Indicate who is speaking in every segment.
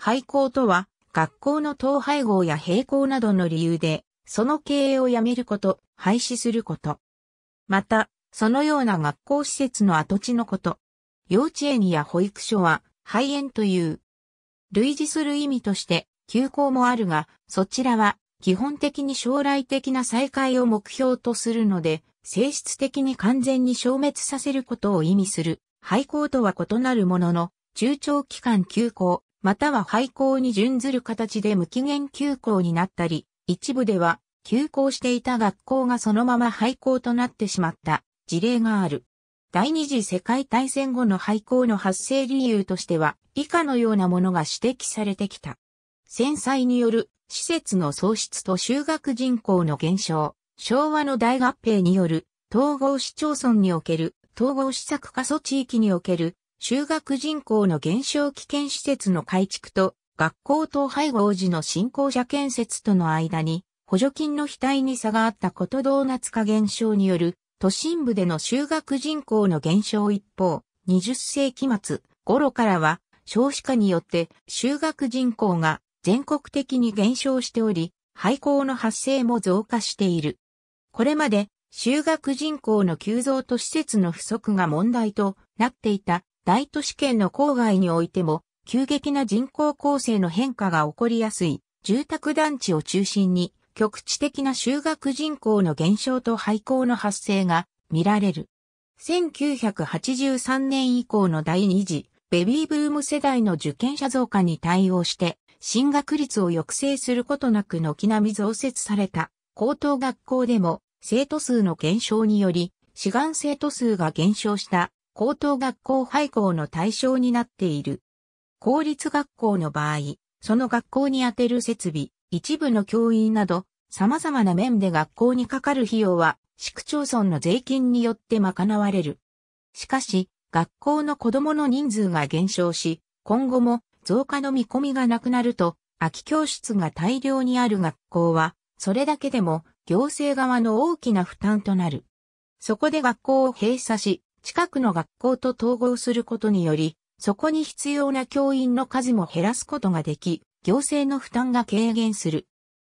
Speaker 1: 廃校とは、学校の統廃合や閉校などの理由で、その経営をやめること、廃止すること。また、そのような学校施設の跡地のこと。幼稚園や保育所は、廃園という。類似する意味として、休校もあるが、そちらは、基本的に将来的な再開を目標とするので、性質的に完全に消滅させることを意味する。廃校とは異なるものの、中長期間休校、または廃校に準ずる形で無期限休校になったり、一部では休校していた学校がそのまま廃校となってしまった事例がある。第二次世界大戦後の廃校の発生理由としては、以下のようなものが指摘されてきた。戦災による施設の喪失と修学人口の減少、昭和の大合併による統合市町村における統合施策過疎地域における修学人口の減少危険施設の改築と学校統廃合時の新校舎建設との間に補助金の額に差があったことドーナツ化減少による都心部での修学人口の減少一方、20世紀末頃からは少子化によって修学人口が全国的に減少しており、廃校の発生も増加している。これまで修学人口の急増と施設の不足が問題となっていた大都市圏の郊外においても、急激な人口構成の変化が起こりやすい、住宅団地を中心に、局地的な就学人口の減少と廃校の発生が見られる。1983年以降の第2次ベビーブーム世代の受験者増加に対応して、進学率を抑制することなく軒並み増設された高等学校でも生徒数の減少により、志願生徒数が減少した高等学校廃校の対象になっている。公立学校の場合、その学校に充てる設備、一部の教員など、様々な面で学校にかかる費用は、市区町村の税金によって賄われる。しかし、学校の子供の人数が減少し、今後も増加の見込みがなくなると、空き教室が大量にある学校は、それだけでも行政側の大きな負担となる。そこで学校を閉鎖し、近くの学校と統合することにより、そこに必要な教員の数も減らすことができ、行政の負担が軽減する。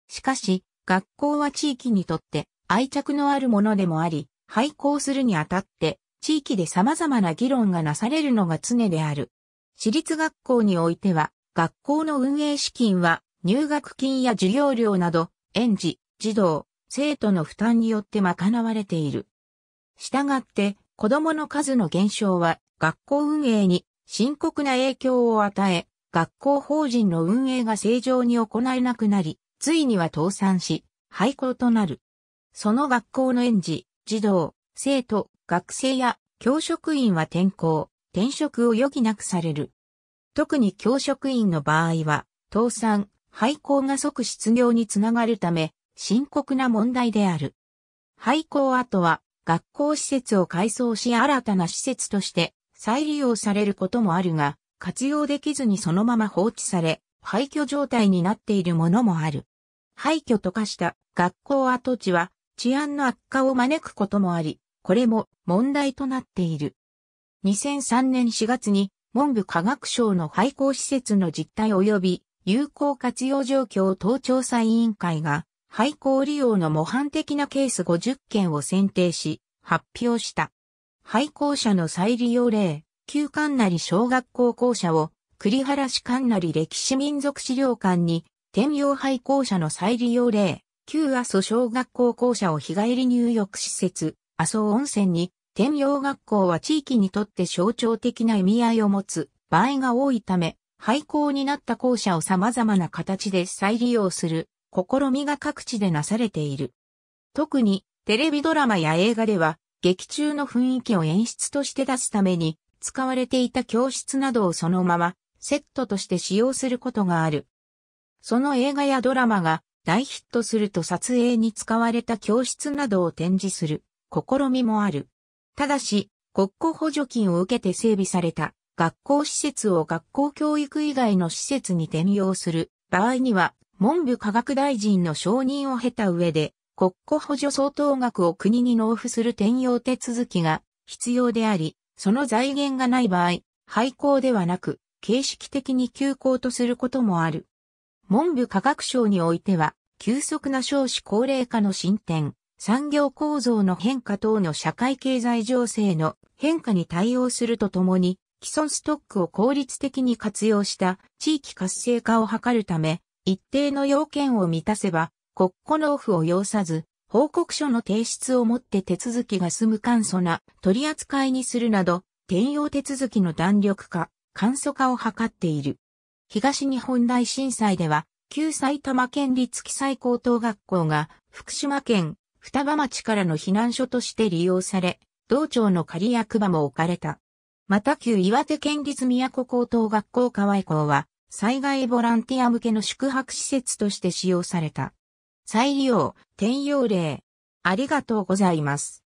Speaker 1: しかし、学校は地域にとって愛着のあるものでもあり、廃校するにあたって、地域で様々な議論がなされるのが常である。私立学校においては、学校の運営資金は入学金や授業料など、園児、児童、生徒の負担によって賄われている。したがって、子供の数の減少は学校運営に深刻な影響を与え、学校法人の運営が正常に行えなくなり、ついには倒産し、廃校となる。その学校の園児、児童、生徒、学生や教職員は転校、転職を余儀なくされる。特に教職員の場合は、倒産、廃校が即失業につながるため、深刻な問題である。廃校後は、学校施設を改装し新たな施設として再利用されることもあるが、活用できずにそのまま放置され、廃墟状態になっているものもある。廃墟と化した学校跡地は治安の悪化を招くこともあり、これも問題となっている。2003年4月に文部科学省の廃校施設の実態及び有効活用状況等調査委員会が廃校利用の模範的なケース50件を選定し、発表した。廃校舎の再利用例、旧館なり小学校校舎を、栗原市館なり歴史民族資料館に、転用廃校舎の再利用例、旧阿蘇小学校校舎を日帰り入浴施設、阿蘇温泉に、転用学校は地域にとって象徴的な意味合いを持つ場合が多いため、廃校になった校舎を様々な形で再利用する試みが各地でなされている。特にテレビドラマや映画では劇中の雰囲気を演出として出すために使われていた教室などをそのままセットとして使用することがある。その映画やドラマが大ヒットすると撮影に使われた教室などを展示する試みもある。ただし、国庫補助金を受けて整備された学校施設を学校教育以外の施設に転用する場合には文部科学大臣の承認を経た上で、国庫補助相当額を国に納付する転用手続きが必要であり、その財源がない場合、廃校ではなく、形式的に休校とすることもある。文部科学省においては、急速な少子高齢化の進展、産業構造の変化等の社会経済情勢の変化に対応するとともに、既存ストックを効率的に活用した地域活性化を図るため、一定の要件を満たせば、国庫納付を要さず、報告書の提出をもって手続きが済む簡素な取り扱いにするなど、転用手続きの弾力化、簡素化を図っている。東日本大震災では、旧埼玉県立記載高等学校が福島県双葉町からの避難所として利用され、道庁の仮役場も置かれた。また旧岩手県立宮古高等学校河合校は、災害ボランティア向けの宿泊施設として使用された。再利用、転用例。ありがとうございます。